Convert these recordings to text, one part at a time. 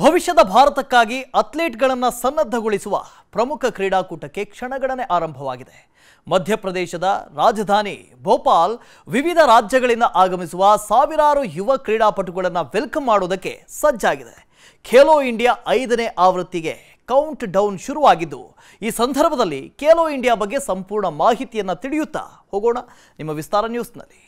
ಭವಿಷ್ಯದ ಭಾರತಕ್ಕಾಗಿ ಅಥ್ಲೀಟ್ಗಳನ್ನು ಸನ್ನದ್ಧಗೊಳಿಸುವ ಪ್ರಮುಖ ಕ್ರೀಡಾಕೂಟಕ್ಕೆ ಕ್ಷಣಗಣನೆ ಆರಂಭವಾಗಿದೆ ಮಧ್ಯಪ್ರದೇಶದ ರಾಜಧಾನಿ ಭೋಪಾಲ್ ವಿವಿಧ ರಾಜ್ಯಗಳಿಂದ ಆಗಮಿಸುವ ಸಾವಿರಾರು ಯುವ ಕ್ರೀಡಾಪಟುಗಳನ್ನು ವೆಲ್ಕಮ್ ಮಾಡೋದಕ್ಕೆ ಸಜ್ಜಾಗಿದೆ ಖೇಲೋ ಇಂಡಿಯಾ ಐದನೇ ಆವೃತ್ತಿಗೆ ಕೌಂಟ್ ಡೌನ್ ಶುರುವಾಗಿದ್ದು ಈ ಸಂದರ್ಭದಲ್ಲಿ ಖೇಲೋ ಇಂಡಿಯಾ ಬಗ್ಗೆ ಸಂಪೂರ್ಣ ಮಾಹಿತಿಯನ್ನು ತಿಳಿಯುತ್ತಾ ಹೋಗೋಣ ನಿಮ್ಮ ವಿಸ್ತಾರ ನ್ಯೂಸ್ನಲ್ಲಿ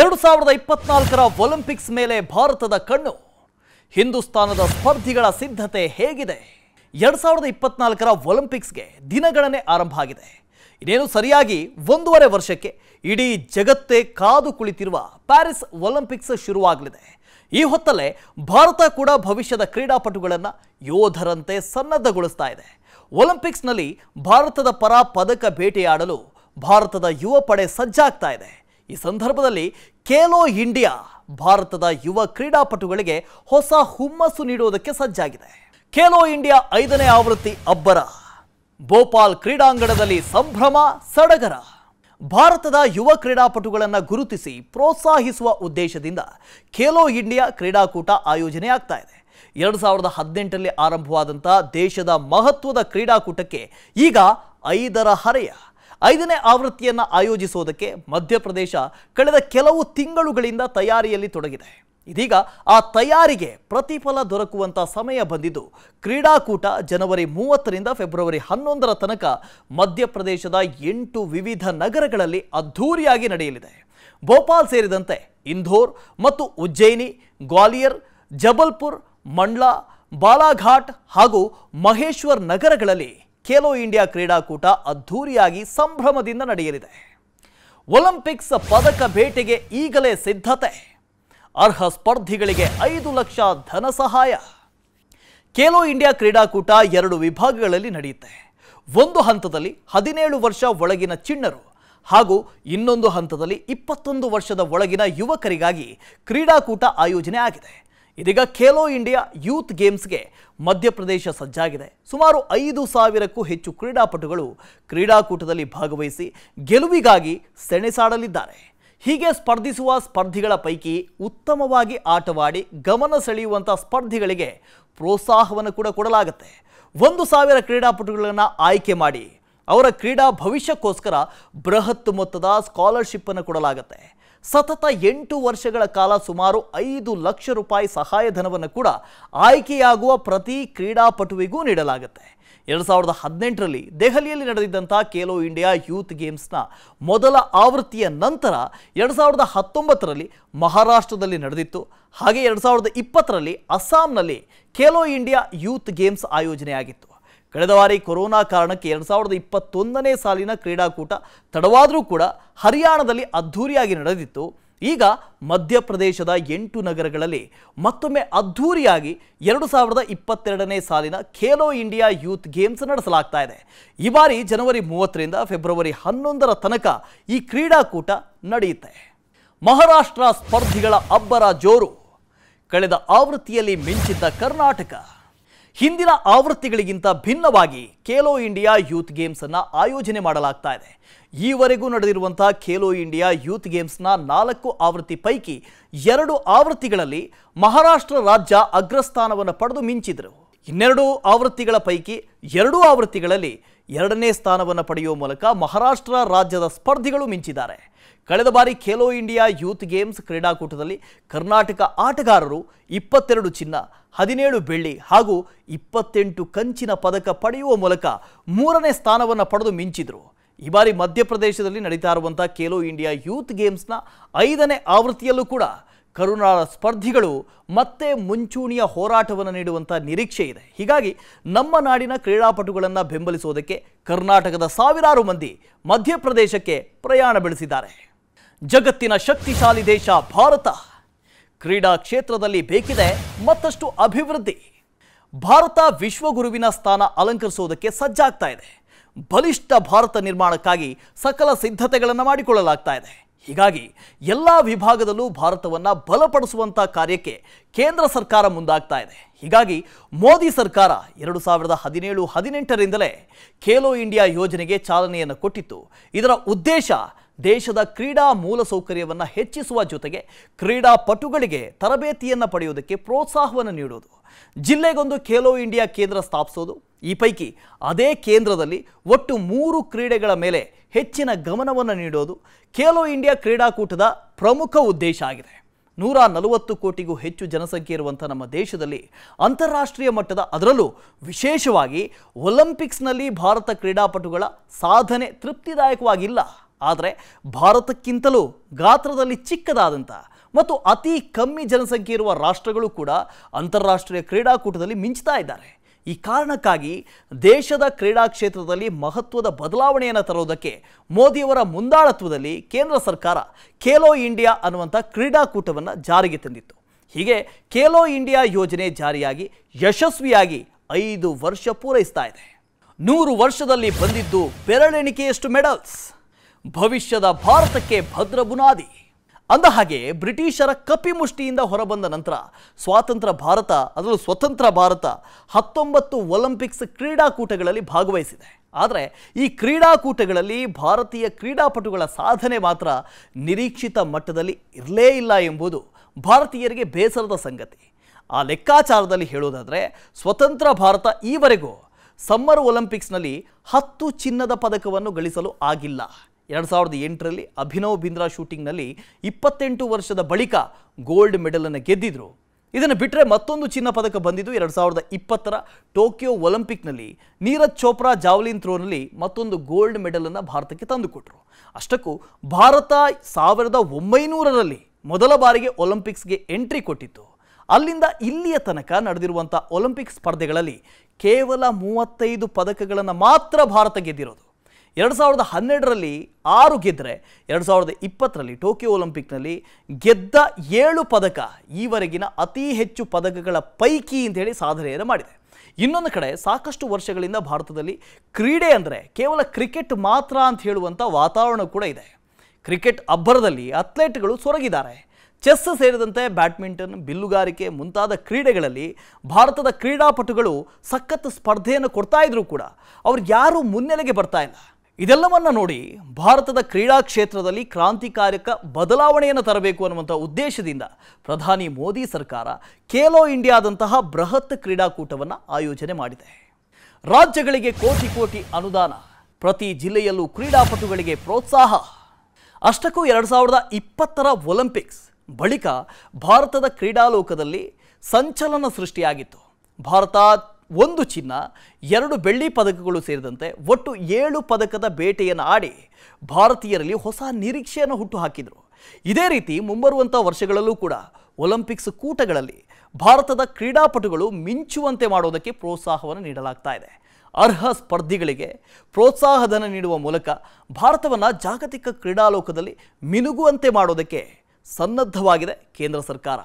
ಎರಡು ಸಾವಿರದ ಇಪ್ಪತ್ನಾಲ್ಕರ ಒಲಿಂಪಿಕ್ಸ್ ಮೇಲೆ ಭಾರತದ ಕಣ್ಣು ಹಿಂದೂಸ್ತಾನದ ಸ್ಪರ್ಧಿಗಳ ಸಿದ್ಧತೆ ಹೇಗಿದೆ ಎರಡು ಸಾವಿರದ ಇಪ್ಪತ್ನಾಲ್ಕರ ಒಲಿಂಪಿಕ್ಸ್ಗೆ ದಿನಗಣನೆ ಆರಂಭ ಆಗಿದೆ ಇದೇನು ಸರಿಯಾಗಿ ಒಂದೂವರೆ ವರ್ಷಕ್ಕೆ ಇಡೀ ಜಗತ್ತೇ ಕಾದು ಕುಳಿತಿರುವ ಪ್ಯಾರಿಸ್ ಒಲಿಂಪಿಕ್ಸ್ ಶುರುವಾಗಲಿದೆ ಈ ಹೊತ್ತಲ್ಲೇ ಭಾರತ ಕೂಡ ಭವಿಷ್ಯದ ಕ್ರೀಡಾಪಟುಗಳನ್ನು ಯೋಧರಂತೆ ಸನ್ನದ್ಧಗೊಳಿಸ್ತಾ ಇದೆ ಒಲಿಂಪಿಕ್ಸ್ನಲ್ಲಿ ಭಾರತದ ಪರ ಪದಕ ಭೇಟಿಯಾಡಲು ಭಾರತದ ಯುವ ಪಡೆ ಸಜ್ಜಾಗ್ತಾ ಇದೆ ಈ ಸಂದರ್ಭದಲ್ಲಿ ಖೇಲೋ ಇಂಡಿಯಾ ಭಾರತದ ಯುವ ಕ್ರೀಡಾಪಟುಗಳಿಗೆ ಹೊಸ ಹುಮ್ಮಸ್ಸು ನೀಡುವುದಕ್ಕೆ ಸಜ್ಜಾಗಿದೆ ಖೇಲೋ ಇಂಡಿಯಾ ಐದನೇ ಆವೃತ್ತಿ ಅಬ್ಬರ ಭೋಪಾಲ್ ಕ್ರೀಡಾಂಗಣದಲ್ಲಿ ಸಂಭ್ರಮ ಸಡಗರ ಭಾರತದ ಯುವ ಕ್ರೀಡಾಪಟುಗಳನ್ನು ಗುರುತಿಸಿ ಪ್ರೋತ್ಸಾಹಿಸುವ ಉದ್ದೇಶದಿಂದ ಖೇಲೋ ಇಂಡಿಯಾ ಕ್ರೀಡಾಕೂಟ ಆಯೋಜನೆಯಾಗ್ತಾ ಇದೆ ಎರಡು ಸಾವಿರದ ಹದಿನೆಂಟರಲ್ಲಿ ಆರಂಭವಾದಂಥ ದೇಶದ ಮಹತ್ವದ ಕ್ರೀಡಾಕೂಟಕ್ಕೆ ಈಗ ಐದರ ಹರೆಯ ಐದನೇ ಆವೃತ್ತಿಯನ್ನು ಆಯೋಜಿಸುವುದಕ್ಕೆ ಮಧ್ಯಪ್ರದೇಶ ಕಳೆದ ಕೆಲವು ತಿಂಗಳುಗಳಿಂದ ತಯಾರಿಯಲ್ಲಿ ತೊಡಗಿದೆ ಇದೀಗ ಆ ತಯಾರಿಗೆ ಪ್ರತಿಫಲ ದೊರಕುವಂಥ ಸಮಯ ಬಂದಿದ್ದು ಕ್ರೀಡಾಕೂಟ ಜನವರಿ ಮೂವತ್ತರಿಂದ ಫೆಬ್ರವರಿ ಹನ್ನೊಂದರ ತನಕ ಮಧ್ಯಪ್ರದೇಶದ ಎಂಟು ವಿವಿಧ ನಗರಗಳಲ್ಲಿ ಅದ್ಧೂರಿಯಾಗಿ ನಡೆಯಲಿದೆ ಭೋಪಾಲ್ ಸೇರಿದಂತೆ ಇಂಧೋರ್ ಮತ್ತು ಉಜ್ಜಯಿನಿ ಗ್ವಾಲಿಯರ್ ಜಬಲ್ಪುರ್ ಮಂಡ್ಲಾ ಬಾಲಾಘಾಟ್ ಹಾಗೂ ಮಹೇಶ್ವರ್ ನಗರಗಳಲ್ಲಿ ಖೇಲೋ ಇಂಡಿಯಾ ಕ್ರೀಡಾಕೂಟ ಅದ್ಧೂರಿಯಾಗಿ ಸಂಭ್ರಮದಿಂದ ನಡೆಯಲಿದೆ ಒಲಿಂಪಿಕ್ಸ್ ಪದಕ ಭೇಟಿಗೆ ಈಗಲೇ ಸಿದ್ಧತೆ ಅರ್ಹ ಸ್ಪರ್ಧಿಗಳಿಗೆ ಐದು ಲಕ್ಷ ಧನ ಸಹಾಯ ಖೇಲೋ ಇಂಡಿಯಾ ಕ್ರೀಡಾಕೂಟ ಎರಡು ವಿಭಾಗಗಳಲ್ಲಿ ನಡೆಯುತ್ತೆ ಒಂದು ಹಂತದಲ್ಲಿ ಹದಿನೇಳು ವರ್ಷ ಒಳಗಿನ ಚಿಣ್ಣರು ಹಾಗೂ ಇನ್ನೊಂದು ಹಂತದಲ್ಲಿ ಇಪ್ಪತ್ತೊಂದು ವರ್ಷದ ಒಳಗಿನ ಯುವಕರಿಗಾಗಿ ಕ್ರೀಡಾಕೂಟ ಆಯೋಜನೆ ಆಗಿದೆ ಇದೀಗ ಖೇಲೋ ಇಂಡಿಯಾ ಯೂತ್ ಗೇಮ್ಸ್ಗೆ ಮಧ್ಯಪ್ರದೇಶ ಸಜ್ಜಾಗಿದೆ ಸುಮಾರು ಐದು ಸಾವಿರಕ್ಕೂ ಹೆಚ್ಚು ಕ್ರೀಡಾಪಟುಗಳು ಕ್ರೀಡಾಕೂಟದಲ್ಲಿ ಭಾಗವಹಿಸಿ ಗೆಲುವಿಗಾಗಿ ಸೆಣೆಸಾಡಲಿದ್ದಾರೆ ಹೀಗೆ ಸ್ಪರ್ಧಿಸುವ ಸ್ಪರ್ಧಿಗಳ ಪೈಕಿ ಉತ್ತಮವಾಗಿ ಆಟವಾಡಿ ಗಮನ ಸೆಳೆಯುವಂಥ ಸ್ಪರ್ಧಿಗಳಿಗೆ ಪ್ರೋತ್ಸಾಹವನ್ನು ಕೂಡ ಕೊಡಲಾಗುತ್ತೆ ಒಂದು ಸಾವಿರ ಕ್ರೀಡಾಪಟುಗಳನ್ನು ಆಯ್ಕೆ ಮಾಡಿ ಅವರ ಕ್ರೀಡಾ ಭವಿಷ್ಯಕ್ಕೋಸ್ಕರ ಬೃಹತ್ ಮೊತ್ತದ ಸ್ಕಾಲರ್ಶಿಪ್ಪನ್ನು ಕೊಡಲಾಗುತ್ತೆ ಸತತ ಎಂಟು ವರ್ಷಗಳ ಕಾಲ ಸುಮಾರು ಐದು ಲಕ್ಷ ರೂಪಾಯಿ ಸಹಾಯಧನವನ್ನು ಕೂಡ ಆಯ್ಕೆಯಾಗುವ ಪ್ರತಿ ಕ್ರೀಡಾಪಟುವಿಗೂ ನೀಡಲಾಗುತ್ತೆ ಎರಡು ಸಾವಿರದ ಹದಿನೆಂಟರಲ್ಲಿ ದೆಹಲಿಯಲ್ಲಿ ನಡೆದಿದ್ದಂಥ ಖೇಲೋ ಇಂಡಿಯಾ ಯೂತ್ ಗೇಮ್ಸ್ನ ಮೊದಲ ಆವೃತ್ತಿಯ ನಂತರ ಎರಡು ಸಾವಿರದ ಹತ್ತೊಂಬತ್ತರಲ್ಲಿ ಮಹಾರಾಷ್ಟ್ರದಲ್ಲಿ ನಡೆದಿತ್ತು ಹಾಗೆ ಎರಡು ಸಾವಿರದ ಇಪ್ಪತ್ತರಲ್ಲಿ ಅಸ್ಸಾಂನಲ್ಲಿ ಖೇಲೋ ಇಂಡಿಯಾ ಯೂತ್ ಗೇಮ್ಸ್ ಆಯೋಜನೆಯಾಗಿತ್ತು ಕಳೆದ ಬಾರಿ ಕೊರೋನಾ ಕಾರಣಕ್ಕೆ ಎರಡು ಸಾವಿರದ ಇಪ್ಪತ್ತೊಂದನೇ ಸಾಲಿನ ಕ್ರೀಡಾಕೂಟ ತಡವಾದರೂ ಕೂಡ ಹರಿಯಾಣದಲ್ಲಿ ಅದ್ಧೂರಿಯಾಗಿ ನಡೆದಿತ್ತು ಈಗ ಮಧ್ಯಪ್ರದೇಶದ ಎಂಟು ನಗರಗಳಲ್ಲಿ ಮತ್ತೊಮ್ಮೆ ಅದ್ಧೂರಿಯಾಗಿ ಎರಡು ಸಾವಿರದ ಇಪ್ಪತ್ತೆರಡನೇ ಸಾಲಿನ ಖೇಲೋ ಇಂಡಿಯಾ ಯೂತ್ ಗೇಮ್ಸ್ ನಡೆಸಲಾಗ್ತಾ ಇದೆ ಈ ಬಾರಿ ಜನವರಿ ಮೂವತ್ತರಿಂದ ಫೆಬ್ರವರಿ ಹನ್ನೊಂದರ ತನಕ ಈ ಕ್ರೀಡಾಕೂಟ ನಡೆಯುತ್ತೆ ಮಹಾರಾಷ್ಟ್ರ ಸ್ಪರ್ಧಿಗಳ ಅಬ್ಬರ ಜೋರು ಕಳೆದ ಆವೃತ್ತಿಯಲ್ಲಿ ಮಿಂಚಿದ್ದ ಕರ್ನಾಟಕ ಹಿಂದಿನ ಆವೃತ್ತಿಗಳಿಗಿಂತ ಭಿನ್ನವಾಗಿ ಖೇಲೋ ಇಂಡಿಯಾ ಯೂತ್ ಗೇಮ್ಸನ್ನು ಆಯೋಜನೆ ಮಾಡಲಾಗ್ತಾ ಇದೆ ಈವರೆಗೂ ನಡೆದಿರುವಂಥ ಖೇಲೋ ಇಂಡಿಯಾ ಯೂತ್ ಗೇಮ್ಸ್ನ ನಾಲ್ಕು ಆವೃತ್ತಿ ಪೈಕಿ ಎರಡು ಆವೃತ್ತಿಗಳಲ್ಲಿ ಮಹಾರಾಷ್ಟ್ರ ರಾಜ್ಯ ಅಗ್ರಸ್ಥಾನವನ್ನು ಪಡೆದು ಮಿಂಚಿದರು ಇನ್ನೆರಡು ಆವೃತ್ತಿಗಳ ಪೈಕಿ ಎರಡೂ ಆವೃತ್ತಿಗಳಲ್ಲಿ ಎರಡನೇ ಸ್ಥಾನವನ್ನು ಪಡೆಯುವ ಮೂಲಕ ಮಹಾರಾಷ್ಟ್ರ ರಾಜ್ಯದ ಸ್ಪರ್ಧಿಗಳು ಮಿಂಚಿದ್ದಾರೆ ಕಳೆದ ಬಾರಿ ಖೇಲೋ ಇಂಡಿಯಾ ಯೂತ್ ಗೇಮ್ಸ್ ಕ್ರೀಡಾಕೂಟದಲ್ಲಿ ಕರ್ನಾಟಕ ಆಟಗಾರರು ಇಪ್ಪತ್ತೆರಡು ಚಿನ್ನ ಹದಿನೇಳು ಬೆಳ್ಳಿ ಹಾಗೂ ಇಪ್ಪತ್ತೆಂಟು ಕಂಚಿನ ಪದಕ ಪಡೆಯುವ ಮೂಲಕ ಮೂರನೇ ಸ್ಥಾನವನ್ನು ಪಡೆದು ಮಿಂಚಿದರು ಈ ಬಾರಿ ಮಧ್ಯಪ್ರದೇಶದಲ್ಲಿ ನಡೀತಾ ಇರುವಂಥ ಖೇಲೋ ಇಂಡಿಯಾ ಯೂತ್ ಗೇಮ್ಸ್ನ ಐದನೇ ಆವೃತ್ತಿಯಲ್ಲೂ ಕೂಡ ಕರುನಾಳ ಸ್ಪರ್ಧಿಗಳು ಮತ್ತೆ ಮುಂಚೂಣಿಯ ಹೋರಾಟವನ್ನು ನೀಡುವಂಥ ನಿರೀಕ್ಷೆ ಇದೆ ಹೀಗಾಗಿ ನಮ್ಮ ನಾಡಿನ ಕ್ರೀಡಾಪಟುಗಳನ್ನು ಬೆಂಬಲಿಸುವುದಕ್ಕೆ ಕರ್ನಾಟಕದ ಸಾವಿರಾರು ಮಂದಿ ಮಧ್ಯಪ್ರದೇಶಕ್ಕೆ ಪ್ರಯಾಣ ಬೆಳೆಸಿದ್ದಾರೆ ಜಗತ್ತಿನ ಶಕ್ತಿಶಾಲಿ ದೇಶ ಭಾರತ ಕ್ರೀಡಾ ಕ್ಷೇತ್ರದಲ್ಲಿ ಬೇಕಿದೆ ಮತ್ತಷ್ಟು ಅಭಿವೃದ್ಧಿ ಭಾರತ ವಿಶ್ವಗುರುವಿನ ಸ್ಥಾನ ಅಲಂಕರಿಸುವುದಕ್ಕೆ ಸಜ್ಜಾಗ್ತಾ ಇದೆ ಬಲಿಷ್ಠ ಭಾರತ ನಿರ್ಮಾಣಕ್ಕಾಗಿ ಸಕಲ ಸಿದ್ಧತೆಗಳನ್ನು ಮಾಡಿಕೊಳ್ಳಲಾಗ್ತಾ ಇದೆ ಹೀಗಾಗಿ ಎಲ್ಲ ವಿಭಾಗದಲ್ಲೂ ಭಾರತವನ್ನು ಬಲಪಡಿಸುವಂಥ ಕಾರ್ಯಕ್ಕೆ ಕೇಂದ್ರ ಸರ್ಕಾರ ಮುಂದಾಗ್ತಾ ಇದೆ ಹೀಗಾಗಿ ಮೋದಿ ಸರ್ಕಾರ ಎರಡು ಸಾವಿರದ ಹದಿನೇಳು ಹದಿನೆಂಟರಿಂದಲೇ ಖೇಲೋ ಇಂಡಿಯಾ ಯೋಜನೆಗೆ ಚಾಲನೆಯನ್ನು ಕೊಟ್ಟಿತ್ತು ಇದರ ಉದ್ದೇಶ ದೇಶದ ಕ್ರೀಡಾ ಮೂಲಸೌಕರ್ಯವನ್ನು ಹೆಚ್ಚಿಸುವ ಜೊತೆಗೆ ಕ್ರೀಡಾಪಟುಗಳಿಗೆ ತರಬೇತಿಯನ್ನು ಪಡೆಯುವುದಕ್ಕೆ ಪ್ರೋತ್ಸಾಹವನ್ನು ನೀಡುವುದು ಜಿಲ್ಲೆಗೊಂದು ಖೇಲೋ ಇಂಡಿಯಾ ಕೇಂದ್ರ ಸ್ಥಾಪಿಸೋದು ಈ ಪೈಕಿ ಅದೇ ಕೇಂದ್ರದಲ್ಲಿ ಒಟ್ಟು ಮೂರು ಕ್ರೀಡೆಗಳ ಮೇಲೆ ಹೆಚ್ಚಿನ ಗಮನವನ್ನು ನೀಡೋದು ಖೇಲೋ ಇಂಡಿಯಾ ಕ್ರೀಡಾಕೂಟದ ಪ್ರಮುಖ ಉದ್ದೇಶ ಆಗಿದೆ ನೂರ ನಲವತ್ತು ಕೋಟಿಗೂ ಹೆಚ್ಚು ಜನಸಂಖ್ಯೆ ಇರುವಂಥ ನಮ್ಮ ದೇಶದಲ್ಲಿ ಅಂತಾರಾಷ್ಟ್ರೀಯ ಮಟ್ಟದ ಅದರಲ್ಲೂ ವಿಶೇಷವಾಗಿ ಒಲಿಂಪಿಕ್ಸ್ನಲ್ಲಿ ಭಾರತ ಕ್ರೀಡಾಪಟುಗಳ ಸಾಧನೆ ತೃಪ್ತಿದಾಯಕವಾಗಿಲ್ಲ ಆದರೆ ಭಾರತಕ್ಕಿಂತಲೂ ಗಾತ್ರದಲ್ಲಿ ಚಿಕ್ಕದಾದಂಥ ಮತ್ತು ಅತಿ ಕಮ್ಮಿ ಜನಸಂಖ್ಯೆ ಇರುವ ರಾಷ್ಟ್ರಗಳು ಕೂಡ ಅಂತಾರಾಷ್ಟ್ರೀಯ ಕ್ರೀಡಾಕೂಟದಲ್ಲಿ ಮಿಂಚ್ತಾ ಇದ್ದಾರೆ ಈ ಕಾರಣಕ್ಕಾಗಿ ದೇಶದ ಕ್ರೀಡಾ ಕ್ಷೇತ್ರದಲ್ಲಿ ಮಹತ್ವದ ಬದಲಾವಣೆಯನ್ನು ತರೋದಕ್ಕೆ ಮೋದಿಯವರ ಮುಂದಾಳತ್ವದಲ್ಲಿ ಕೇಂದ್ರ ಸರ್ಕಾರ ಖೇಲೋ ಇಂಡಿಯಾ ಅನ್ನುವಂಥ ಕ್ರೀಡಾಕೂಟವನ್ನು ಜಾರಿಗೆ ತಂದಿತ್ತು ಹೀಗೆ ಖೇಲೋ ಇಂಡಿಯಾ ಯೋಜನೆ ಜಾರಿಯಾಗಿ ಯಶಸ್ವಿಯಾಗಿ ಐದು ವರ್ಷ ಪೂರೈಸ್ತಾ ಇದೆ ನೂರು ವರ್ಷದಲ್ಲಿ ಬಂದಿದ್ದು ಬೆರಳೆಣಿಕೆಯಷ್ಟು ಮೆಡಲ್ಸ್ ಭವಿಷ್ಯದ ಭಾರತಕ್ಕೆ ಭದ್ರ ಬುನಾದಿ ಅಂದ ಹಾಗೆ ಬ್ರಿಟಿಷರ ಕಪಿಮುಷ್ಟಿಯಿಂದ ಹೊರಬಂದ ನಂತರ ಸ್ವಾತಂತ್ರ್ಯ ಭಾರತ ಅದರಲ್ಲೂ ಸ್ವತಂತ್ರ ಭಾರತ ಹತ್ತೊಂಬತ್ತು ಒಲಿಂಪಿಕ್ಸ್ ಕ್ರೀಡಾಕೂಟಗಳಲ್ಲಿ ಭಾಗವಹಿಸಿದೆ ಆದರೆ ಈ ಕ್ರೀಡಾಕೂಟಗಳಲ್ಲಿ ಭಾರತೀಯ ಕ್ರೀಡಾಪಟುಗಳ ಸಾಧನೆ ಮಾತ್ರ ನಿರೀಕ್ಷಿತ ಮಟ್ಟದಲ್ಲಿ ಇರಲೇ ಇಲ್ಲ ಎಂಬುದು ಭಾರತೀಯರಿಗೆ ಬೇಸರದ ಸಂಗತಿ ಆ ಲೆಕ್ಕಾಚಾರದಲ್ಲಿ ಹೇಳೋದಾದರೆ ಸ್ವತಂತ್ರ ಭಾರತ ಈವರೆಗೂ ಸಮ್ಮರ್ ಒಲಿಂಪಿಕ್ಸ್ನಲ್ಲಿ ಹತ್ತು ಚಿನ್ನದ ಪದಕವನ್ನು ಗಳಿಸಲು ಆಗಿಲ್ಲ ಎರಡು ಸಾವಿರದ ಎಂಟರಲ್ಲಿ ಅಭಿನವ್ ಬಿಂದ್ರಾ ಶೂಟಿಂಗ್ನಲ್ಲಿ ಇಪ್ಪತ್ತೆಂಟು ವರ್ಷದ ಬಳಿಕ ಗೋಲ್ಡ್ ಮೆಡಲನ್ನು ಗೆದ್ದಿದ್ರು ಇದನ್ನು ಬಿಟ್ಟರೆ ಮತ್ತೊಂದು ಚಿನ್ನ ಪದಕ ಬಂದಿದ್ದು ಎರಡು ಸಾವಿರದ ಇಪ್ಪತ್ತರ ಟೋಕಿಯೋ ಒಲಿಂಪಿಕ್ನಲ್ಲಿ ನೀರಜ್ ಚೋಪ್ರಾ ಜಾವ್ಲಿನ್ ಥ್ರೋನಲ್ಲಿ ಮತ್ತೊಂದು ಗೋಲ್ಡ್ ಮೆಡಲನ್ನು ಭಾರತಕ್ಕೆ ತಂದುಕೊಟ್ರು ಅಷ್ಟಕ್ಕೂ ಭಾರತ ಸಾವಿರದ ಒಂಬೈನೂರರಲ್ಲಿ ಮೊದಲ ಬಾರಿಗೆ ಒಲಿಂಪಿಕ್ಸ್ಗೆ ಎಂಟ್ರಿ ಕೊಟ್ಟಿತ್ತು ಅಲ್ಲಿಂದ ಇಲ್ಲಿಯ ತನಕ ನಡೆದಿರುವಂಥ ಒಲಿಂಪಿಕ್ ಸ್ಪರ್ಧೆಗಳಲ್ಲಿ ಕೇವಲ ಮೂವತ್ತೈದು ಪದಕಗಳನ್ನು ಮಾತ್ರ ಭಾರತ ಗೆದ್ದಿರೋದು ಎರಡು ಸಾವಿರದ ಹನ್ನೆರಡರಲ್ಲಿ ಆರು ಗೆದ್ದರೆ ಎರಡು ಸಾವಿರದ ಇಪ್ಪತ್ತರಲ್ಲಿ ಟೋಕಿಯೋ ಒಲಿಂಪಿಕ್ನಲ್ಲಿ ಗೆದ್ದ ಏಳು ಪದಕ ಈವರೆಗಿನ ಅತಿ ಹೆಚ್ಚು ಪದಕಗಳ ಪೈಕಿ ಅಂತೇಳಿ ಸಾಧನೆಯನ್ನು ಮಾಡಿದೆ ಇನ್ನೊಂದು ಕಡೆ ಸಾಕಷ್ಟು ವರ್ಷಗಳಿಂದ ಭಾರತದಲ್ಲಿ ಕ್ರೀಡೆ ಅಂದರೆ ಕೇವಲ ಕ್ರಿಕೆಟ್ ಮಾತ್ರ ಅಂತ ಹೇಳುವಂಥ ವಾತಾವರಣ ಕೂಡ ಇದೆ ಕ್ರಿಕೆಟ್ ಅಬ್ಬರದಲ್ಲಿ ಅಥ್ಲೆಟ್ಗಳು ಸೊರಗಿದ್ದಾರೆ ಚೆಸ್ ಸೇರಿದಂತೆ ಬ್ಯಾಡ್ಮಿಂಟನ್ ಬಿಲ್ಲುಗಾರಿಕೆ ಮುಂತಾದ ಕ್ರೀಡೆಗಳಲ್ಲಿ ಭಾರತದ ಕ್ರೀಡಾಪಟುಗಳು ಸಖತ್ ಸ್ಪರ್ಧೆಯನ್ನು ಕೊಡ್ತಾ ಇದ್ದರೂ ಕೂಡ ಅವ್ರು ಯಾರೂ ಮುನ್ನೆಲೆಗೆ ಬರ್ತಾ ಇಲ್ಲ ಇದೆಲ್ಲವನ್ನ ನೋಡಿ ಭಾರತದ ಕ್ರೀಡಾ ಕ್ಷೇತ್ರದಲ್ಲಿ ಕ್ರಾಂತಿಕಾರಕ ಬದಲಾವಣೆಯನ್ನು ತರಬೇಕು ಅನ್ನುವಂಥ ಉದ್ದೇಶದಿಂದ ಪ್ರಧಾನಿ ಮೋದಿ ಸರ್ಕಾರ ಖೇಲೋ ಇಂಡಿಯಾದಂತಹ ಬೃಹತ್ ಕ್ರೀಡಾಕೂಟವನ್ನು ಆಯೋಜನೆ ಮಾಡಿದೆ ರಾಜ್ಯಗಳಿಗೆ ಕೋಟಿ ಕೋಟಿ ಅನುದಾನ ಪ್ರತಿ ಜಿಲ್ಲೆಯಲ್ಲೂ ಕ್ರೀಡಾಪಟುಗಳಿಗೆ ಪ್ರೋತ್ಸಾಹ ಅಷ್ಟಕ್ಕೂ ಎರಡು ಸಾವಿರದ ಇಪ್ಪತ್ತರ ಒಲಿಂಪಿಕ್ಸ್ ಬಳಿಕ ಭಾರತದ ಕ್ರೀಡಾಲೋಕದಲ್ಲಿ ಸಂಚಲನ ಸೃಷ್ಟಿಯಾಗಿತ್ತು ಭಾರತ ಒಂದು ಚಿನ್ನ ಎರಡು ಬೆಳ್ಳಿ ಪದಕಗಳು ಸೇರಿದಂತೆ ಒಟ್ಟು ಏಳು ಪದಕದ ಬೇಟೆಯನ್ನು ಆಡಿ ಭಾರತೀಯರಲ್ಲಿ ಹೊಸ ನಿರೀಕ್ಷೆಯನ್ನು ಹುಟ್ಟುಹಾಕಿದರು ಇದೇ ರೀತಿ ಮುಂಬರುವಂಥ ವರ್ಷಗಳಲ್ಲೂ ಕೂಡ ಒಲಿಂಪಿಕ್ಸ್ ಕೂಟಗಳಲ್ಲಿ ಭಾರತದ ಕ್ರೀಡಾಪಟುಗಳು ಮಿಂಚುವಂತೆ ಮಾಡೋದಕ್ಕೆ ಪ್ರೋತ್ಸಾಹವನ್ನು ನೀಡಲಾಗ್ತಾ ಇದೆ ಅರ್ಹ ಸ್ಪರ್ಧಿಗಳಿಗೆ ಪ್ರೋತ್ಸಾಹಧನ ನೀಡುವ ಮೂಲಕ ಭಾರತವನ್ನು ಜಾಗತಿಕ ಕ್ರೀಡಾಲೋಕದಲ್ಲಿ ಮಿನುಗುವಂತೆ ಮಾಡೋದಕ್ಕೆ ಸನ್ನದ್ಧವಾಗಿದೆ ಕೇಂದ್ರ ಸರ್ಕಾರ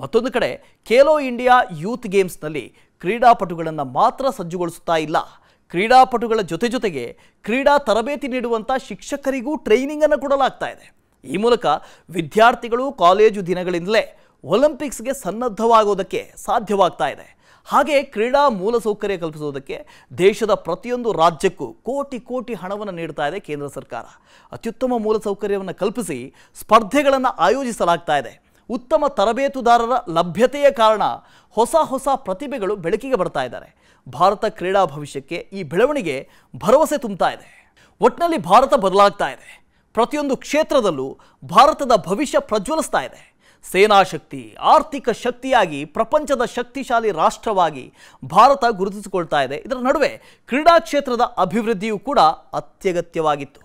ಮತ್ತೊಂದು ಕಡೆ ಖೇಲೋ ಇಂಡಿಯಾ ಯೂತ್ ಗೇಮ್ಸ್ನಲ್ಲಿ ಕ್ರೀಡಾಪಟುಗಳನ್ನು ಮಾತ್ರ ಸಜ್ಜುಗೊಳಿಸುತ್ತಾ ಇಲ್ಲ ಕ್ರೀಡಾಪಟುಗಳ ಜೊತೆ ಜೊತೆಗೆ ಕ್ರೀಡಾ ತರಬೇತಿ ನೀಡುವಂಥ ಶಿಕ್ಷಕರಿಗೂ ಟ್ರೈನಿಂಗನ್ನು ಕೊಡಲಾಗ್ತಾ ಇದೆ ಈ ಮೂಲಕ ವಿದ್ಯಾರ್ಥಿಗಳು ಕಾಲೇಜು ದಿನಗಳಿಂದಲೇ ಒಲಿಂಪಿಕ್ಸ್ಗೆ ಸನ್ನದ್ಧವಾಗೋದಕ್ಕೆ ಸಾಧ್ಯವಾಗ್ತಾ ಇದೆ ಹಾಗೆ ಕ್ರೀಡಾ ಮೂಲಸೌಕರ್ಯ ಕಲ್ಪಿಸುವುದಕ್ಕೆ ದೇಶದ ಪ್ರತಿಯೊಂದು ರಾಜ್ಯಕ್ಕೂ ಕೋಟಿ ಕೋಟಿ ಹಣವನ್ನು ನೀಡ್ತಾ ಇದೆ ಕೇಂದ್ರ ಸರ್ಕಾರ ಅತ್ಯುತ್ತಮ ಮೂಲಸೌಕರ್ಯವನ್ನು ಕಲ್ಪಿಸಿ ಸ್ಪರ್ಧೆಗಳನ್ನು ಆಯೋಜಿಸಲಾಗ್ತಾ ಇದೆ ಉತ್ತಮ ತರಬೇತುದಾರರ ಲಭ್ಯತೆಯ ಕಾರಣ ಹೊಸ ಹೊಸ ಪ್ರತಿಭೆಗಳು ಬೆಳಕಿಗೆ ಬರ್ತಾ ಇದ್ದಾರೆ ಭಾರತ ಕ್ರೀಡಾ ಭವಿಷ್ಯಕ್ಕೆ ಈ ಬೆಳವಣಿಗೆ ಭರವಸೆ ತುಂಬುತ್ತಾ ಇದೆ ಒಟ್ಟಿನಲ್ಲಿ ಭಾರತ ಬದಲಾಗ್ತಾ ಇದೆ ಪ್ರತಿಯೊಂದು ಕ್ಷೇತ್ರದಲ್ಲೂ ಭಾರತದ ಭವಿಷ್ಯ ಪ್ರಜ್ವಲಿಸ್ತಾ ಇದೆ ಸೇನಾ ಶಕ್ತಿ ಆರ್ಥಿಕ ಶಕ್ತಿಯಾಗಿ ಪ್ರಪಂಚದ ಶಕ್ತಿಶಾಲಿ ರಾಷ್ಟ್ರವಾಗಿ ಭಾರತ ಗುರುತಿಸಿಕೊಳ್ತಾ ಇದೆ ಇದರ ನಡುವೆ ಕ್ರೀಡಾ ಕ್ಷೇತ್ರದ ಅಭಿವೃದ್ಧಿಯೂ ಕೂಡ ಅತ್ಯಗತ್ಯವಾಗಿತ್ತು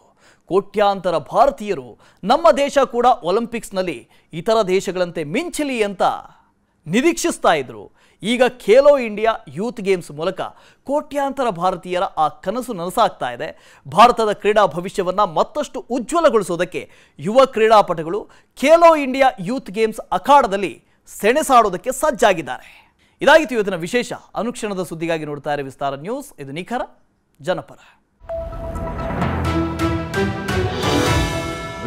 ಕೋಟ್ಯಾಂತರ ಭಾರತೀಯರು ನಮ್ಮ ದೇಶ ಕೂಡ ಒಲಿಂಪಿಕ್ಸ್ನಲ್ಲಿ ಇತರ ದೇಶಗಳಂತೆ ಮಿಂಚಲಿ ಅಂತ ನಿರೀಕ್ಷಿಸ್ತಾ ಇದ್ರು ಈಗ ಖೇಲೋ ಇಂಡಿಯಾ ಯೂತ್ ಗೇಮ್ಸ್ ಮೂಲಕ ಕೋಟ್ಯಾಂತರ ಭಾರತೀಯರ ಆ ಕನಸು ನನಸಾಗ್ತಾ ಇದೆ ಭಾರತದ ಕ್ರೀಡಾ ಭವಿಷ್ಯವನ್ನು ಮತ್ತಷ್ಟು ಉಜ್ವಲಗೊಳಿಸೋದಕ್ಕೆ ಯುವ ಕ್ರೀಡಾಪಟುಗಳು ಖೇಲೋ ಇಂಡಿಯಾ ಯೂತ್ ಗೇಮ್ಸ್ ಅಖಾಡದಲ್ಲಿ ಸೆಣೆಸಾಡೋದಕ್ಕೆ ಸಜ್ಜಾಗಿದ್ದಾರೆ ಇದಾಗಿತ್ತು ಇವತ್ತಿನ ವಿಶೇಷ ಅನುಕ್ಷಣದ ಸುದ್ದಿಗಾಗಿ ನೋಡ್ತಾ ಇರೋ ವಿಸ್ತಾರ ನ್ಯೂಸ್ ಇದು ನಿಖರ ಜನಪರ